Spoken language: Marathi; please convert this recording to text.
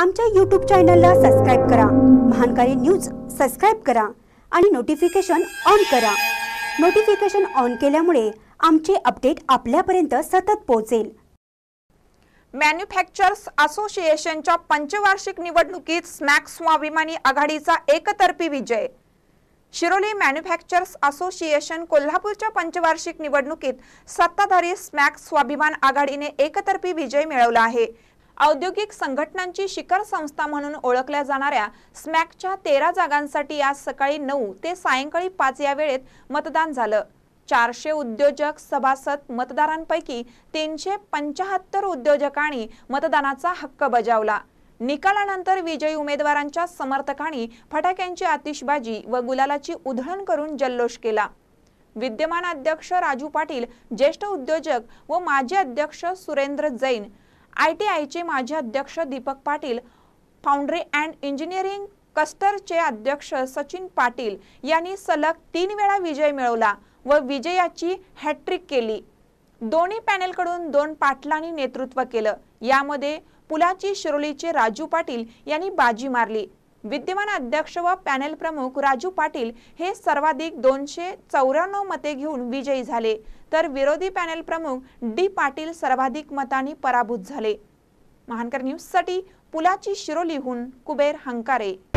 आमच्या यूट्यूब चॅनलला सबस्क्राईब करा महानकारी न्यूज सबस्क्राईब करा आणि नोटिफिकेशन ऑन करा नोटिफिकेशन ऑन केल्यामुळे आमचे अपडेट आपल्यापर्यंत सतत पोहोचेल मॅन्युफॅक्चरर्स असोसिएशनच्या पंचवार्षिक निवडणुकीत स्मॅक स्वाभिमानी आघाडीचा एकतर्फी विजय शिरोली मॅन्युफॅक्चरर्स असोसिएशन कोल्हापूरच्या पंचवार्षिक निवडणुकीत सत्ताधारी स्मॅक स्वाभिमान आघाडीने एकतर्फी विजय मिळवला आहे औद्योगिक संघटनांची शिखर संस्था म्हणून ओळखल्या जाणाऱ्या स्मॅकच्या तेरा जागांसाठी आज सकाळी नऊ ते सायंकाळी पाच या वेळेत मतदान झालं चारशे उद्योजक सभासद मतदारांपैकी तीनशे पंचाहत्तर उद्योजकांनी मतदानाचा हक्क बजावला निकालानंतर विजयी उमेदवारांच्या समर्थकांनी फटाक्यांची आतिशबाजी व गुलालाची उधळण करून जल्लोष केला विद्यमान अध्यक्ष राजू पाटील ज्येष्ठ उद्योजक व माजी अध्यक्ष सुरेंद्र जैन आय टी आयचे माजी अध्यक्ष Deepak Patil foundry and engineering कस्टरचे अध्यक्ष सचिन पाटील यांनी सलग तीन वेळा विजय मिळवला व विजयाची हॅट्रिक केली दोन्ही पॅनेलकडून दोन पाटलांनी नेतृत्व केलं यामध्ये पुलाची शिरोलीचे राजू पाटील यांनी बाजी मारली विद्यमान अध्यक्ष व पॅनेल प्रमुख राजू पाटील हे सर्वाधिक दोनशे चौऱ्याण्णव मते घेऊन विजयी झाले तर विरोधी पॅनेल प्रमुख डी पाटील सर्वाधिक मतांनी पराभूत झाले महानकर न्यूजसाठी पुलाची शिरोलीहून कुबेर हंकारे